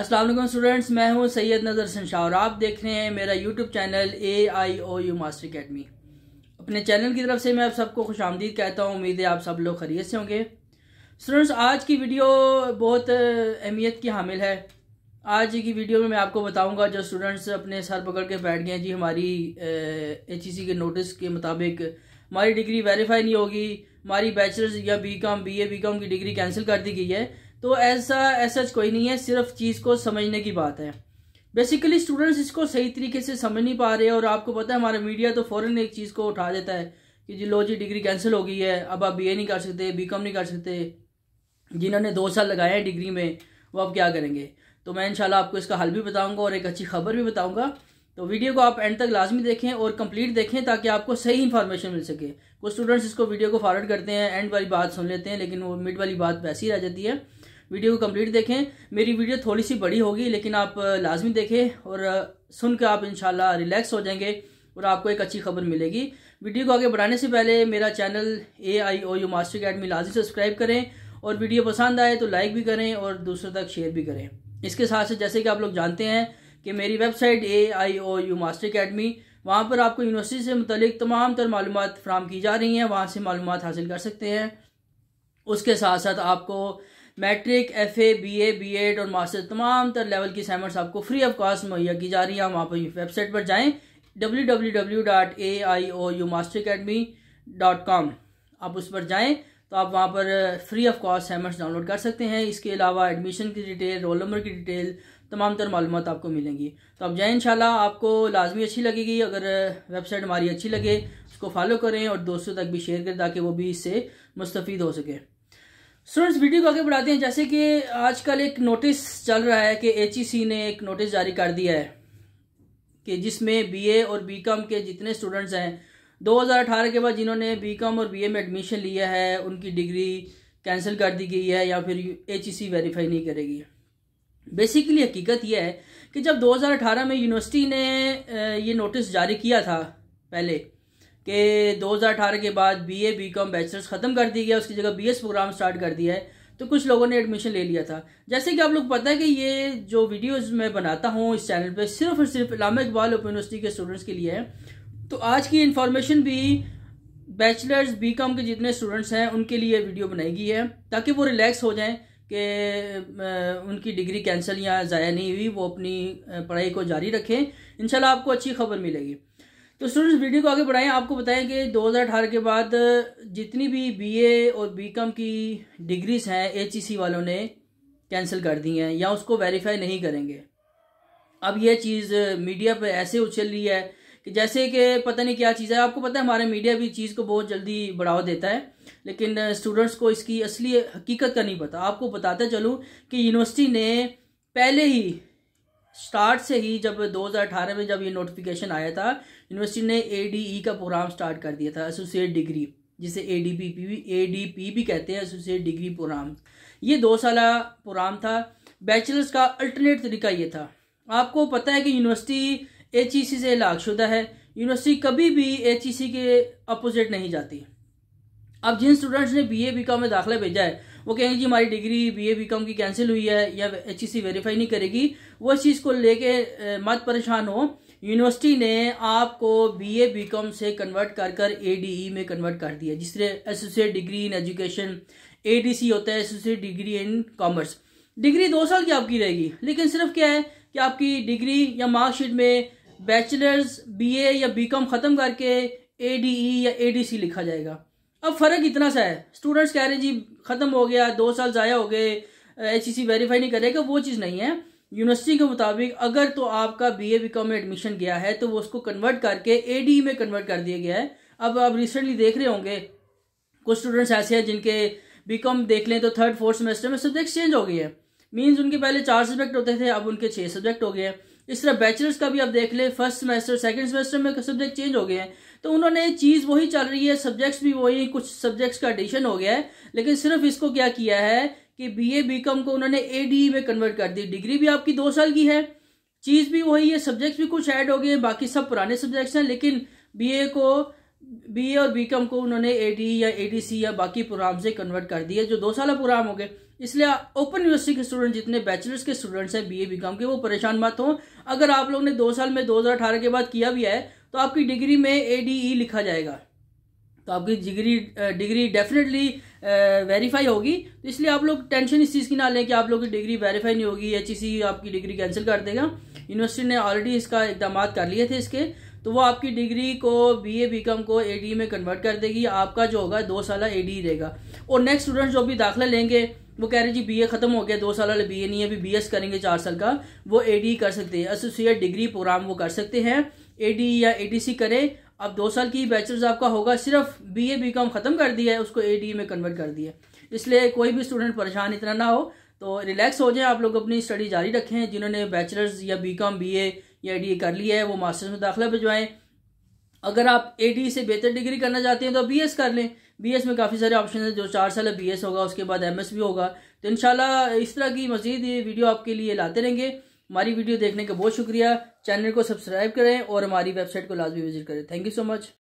Aslam students मैं हूं सैयद नज़र शमशा और आप देख रहे हैं मेरा YouTube channel A I O U master academy अपने चैनल की तरफ से मैं आप सबको खुश आमदीद कहता हूं उम्मीद है आप सब लोग खरीत से होंगे स्टूडेंट्स आज की वीडियो बहुत अहमियत की हामिल है आज की वीडियो में मैं आपको बताऊंगा जो स्टूडेंट्स अपने सर पकड़ के बैठ गए जी हमारी एच ई सी के नोटिस के मुताबिक हमारी डिग्री वेरीफाई नहीं होगी हमारी बैचलर्स या B com B A B com की डिग्री कैंसिल कर दी गई है तो ऐसा ऐसा कोई नहीं है सिर्फ चीज़ को समझने की बात है बेसिकली स्टूडेंट्स इसको सही तरीके से समझ नहीं पा रहे और आपको पता है हमारा मीडिया तो फॉरन एक चीज़ को उठा देता है कि जी लो जी डिग्री कैंसिल हो गई है अब आप बी नहीं कर सकते बी नहीं कर सकते जिन्होंने दो साल लगाए हैं डिग्री में वो आप क्या करेंगे तो मैं इनशाला आपको इसका हल भी बताऊंगा और एक अच्छी खबर भी बताऊंगा तो वीडियो को आप एंड तक लाजमी देखें और कंप्लीट देखें ताकि आपको सही इन्फॉर्मेशन मिल सके कुछ स्टूडेंट्स इसको वीडियो को फॉरवर्ड करते हैं एंड वाली बात सुन लेते हैं लेकिन वो मिड वाली बात वैसी रह जाती है वीडियो को कंप्लीट देखें मेरी वीडियो थोड़ी सी बड़ी होगी लेकिन आप लाजमी देखें और सुन के आप इनशाला रिलैक्स हो जाएंगे और आपको एक अच्छी खबर मिलेगी वीडियो को आगे बढ़ाने से पहले मेरा channel A I O U master academy लाजमी सब्सक्राइब करें और वीडियो पसंद आए तो लाइक भी करें और दूसरों तक शेयर भी करें इसके साथ साथ जैसे कि आप लोग जानते हैं कि मेरी website A I O U master academy वहाँ पर आपको यूनिवर्सिटी से मुतलिक तमाम तर मालूम फ्राहम की जा रही हैं वहाँ से मालूम हासिल कर सकते हैं उसके साथ साथ आपको matric F A B A B ed और मास्टर तमाम तर लेवल की असाइनमेंट्स आपको फ्री ऑफ कॉस्ट मुहैया की जा रही है हम आप वेबसाइट पर जाएँ W W W dot A I O U master academy dot com आप उस पर जाएँ तो आप वहाँ पर free of cost assignments download कर सकते हैं इसके अलावा एडमिशन की डिटेल रोल नंबर की डिटेल तमाम तर मालूम आपको मिलेंगी तो आप जाएँ इन आपको लाजमी अच्छी लगेगी अगर वेबसाइट uh, हमारी अच्छी लगे उसको फॉलो करें और दोस्तों तक भी शेयर करें ताकि वो भी इससे मुस्तफ़ हो सके स्टूडेंट्स वीडियो को आगे बढ़ाते हैं जैसे कि आजकल एक नोटिस चल रहा है कि एच e ने एक नोटिस जारी कर दिया है कि जिसमें बीए और बीकॉम के जितने स्टूडेंट्स हैं 2018 के बाद जिन्होंने बीकॉम और बीए में एडमिशन लिया है उनकी डिग्री कैंसिल कर दी गई है या फिर एच वेरीफाई e नहीं करेगी बेसिकली हकीकत यह है कि जब 2018 में यूनिवर्सिटी ने ये नोटिस जारी किया था पहले कि 2018 के बाद B A B com bachelors ख़त्म कर दी गया उसकी जगह बी एस प्रोग्राम स्टार्ट कर दिया है तो कुछ लोगों ने एडमिशन ले लिया था जैसे कि आप लोग पता है कि ये जो वीडियोस मैं बनाता हूँ इस चैनल पे सिर्फ और सिर्फ इलामा इकबाल ओपन यूनिवर्सिटी के स्टूडेंट्स के लिए है तो आज की इन्फॉर्मेशन भी बैचलर्स बी कॉम के जितने स्टूडेंट्स हैं उनके लिए वीडियो बनाई गई है ताकि वो रिलैक्स हो जाएँ कि उनकी डिग्री कैंसिल या ज़ाया नहीं हुई वो अपनी पढ़ाई को जारी रखें इनशाला आपको अच्छी खबर मिलेगी तो स्टूडेंट्स वीडियो को आगे बढ़ाएं आपको बताएं कि 2018 के बाद जितनी भी बीए और बीकॉम की डिग्रीज हैं एचईसी e वालों ने कैंसिल कर दी हैं या उसको वेरीफाई नहीं करेंगे अब यह चीज़ मीडिया uh, पर ऐसे उछल रही है कि जैसे कि पता नहीं क्या चीज़ है आपको पता है हमारे मीडिया भी चीज़ को बहुत जल्दी बढ़ावा देता है लेकिन स्टूडेंट्स uh, को इसकी असली हकीकत का नहीं पता आपको बताते चलूँ कि यूनिवर्सिटी ने पहले ही स्टार्ट से ही जब 2018 में जब ये नोटिफिकेशन आया था यूनिवर्सिटी ने ए e का प्रोग्राम स्टार्ट कर दिया था एसोसिएट डिग्री जिसे A D P P A D P भी कहते हैं एसोसिएट डिग्री प्रोग्राम ये दो साल प्रोग्राम था बैचलर्स का अल्टरनेट तरीका ये था आपको पता है कि यूनिवर्सिटी एच e से लाखशुदा है यूनिवर्सिटी कभी भी एच e के अपोजिट नहीं जाती अब जिन स्टूडेंट्स ने बी ए बी कॉम में दाखिला भेजा है वो कहेंगे जी हमारी डिग्री बी ए बी कॉम की कैंसिल हुई है या एच ई सी वेरीफाई नहीं करेगी वो इस चीज़ को लेके मत परेशान हो यूनिवर्सिटी ने आपको बी ए बी कॉम से कन्वर्ट कर कर ए डी ई में कन्वर्ट कर दिया जिससे associate degree in education A D C होता है associate degree in commerce degree दो साल की आपकी रहेगी लेकिन सिर्फ क्या है कि आपकी डिग्री या मार्कशीट में बैचलर्स बी ए या बी कॉम ख़त्म करके ए डी ई या ए डी सी लिखा जाएगा अब फ़र्क इतना सा है स्टूडेंट्स कह रहे हैं जी ख़त्म हो गया दो साल ज़ाया हो गए एच सी वेरीफाई नहीं करेगा वो चीज़ नहीं है यूनिवर्सिटी के मुताबिक अगर तो आपका बी ए कॉम में एडमिशन गया है तो वो उसको कन्वर्ट करके ए डी e में कन्वर्ट कर दिया गया है अब आप रिसेंटली देख रहे होंगे कुछ स्टूडेंट्स ऐसे हैं जिनके बीकॉम देख लें तो थर्ड फोर्थ सेमेस्टर में सब्जेक्ट चेंज तो हो गए हैं मीन्स उनके पहले चार सब्जेक्ट होते थे अब उनके छः सब्जेक्ट हो गए हैं इस तरह बैचलर्स का भी आप देख ले फर्स्ट सेमेस्टर सेकंड सेमेस्टर में सब्जेक्ट चेंज हो गए हैं तो उन्होंने चीज़ वही चल रही है सब्जेक्ट्स भी वही कुछ सब्जेक्ट्स का एडिशन हो गया है लेकिन सिर्फ इसको क्या किया है कि बी कॉम को उन्होंने एडीई e में कन्वर्ट कर दी डिग्री भी आपकी दो साल की है चीज़ भी वही है सब्जेक्ट्स भी कुछ ऐड हो गए बाकी सब पुराने सब्जेक्ट्स हैं लेकिन ए को ए और कॉम को उन्होंने एडी e या एडीसी या बाकी प्रोग्राम से कन्वर्ट कर दिया जो दो साल प्रोग्राम हो गए इसलिए ओपन यूनिवर्सिटी के स्टूडेंट जितने बैचलर्स के स्टूडेंट्स हैं बीए बीकॉम के वो परेशान मत हों अगर आप लोग ने दो साल में 2018 के बाद किया भी है तो आपकी डिग्री में एडीई e लिखा जाएगा तो आपकी डिग्री डिग्री डेफिनेटली वेरीफाई होगी तो इसलिए आप लोग टेंशन इस चीज़ की ना लें कि आप लोग की डिग्री वेरीफाई नहीं होगी एच e आपकी डिग्री कैंसिल कर देगा यूनिवर्सिटी ने ऑलरेडी इसका इकदाम कर लिए थे इसके तो वो आपकी डिग्री को बी ए बी कॉम को ए डी e में कन्वर्ट कर देगी आपका जो होगा दो साल ए डी रहेगा और नेक्स्ट स्टूडेंट जो भी दाखिला लेंगे वो कह रहे जी बीए ख़त्म हो गया दो साल वाले बीए नहीं है अभी बीएस करेंगे चार साल का वो एडी कर सकते हैं एसोसिएट डिग्री प्रोग्राम वो कर सकते हैं एडी या एडीसी करें अब दो साल की बैचलर्स आपका होगा सिर्फ बीए बीकॉम ख़त्म कर दिया है उसको एडी में कन्वर्ट कर दिया इसलिए कोई भी स्टूडेंट परेशान इतना ना हो तो रिलैक्स हो जाए आप लोग अपनी स्टडी जारी रखें जिन्होंने बैचलर्स या बी बीए या डी कर लिया है वो मास्टर्स में दाखिला भिजवाएं अगर आप ए से बेहतर डिग्री करना चाहते हैं तो बी कर लें बीएस में काफ़ी सारे ऑप्शन हैं जो चार साल बीएस होगा उसके बाद एमएस भी होगा तो इंशाल्लाह इस तरह की मजीद ये वीडियो आपके लिए लाते रहेंगे हमारी वीडियो देखने का बहुत शुक्रिया चैनल को सब्सक्राइब करें और हमारी वेबसाइट को लाजमी विजिट करें थैंक यू सो मच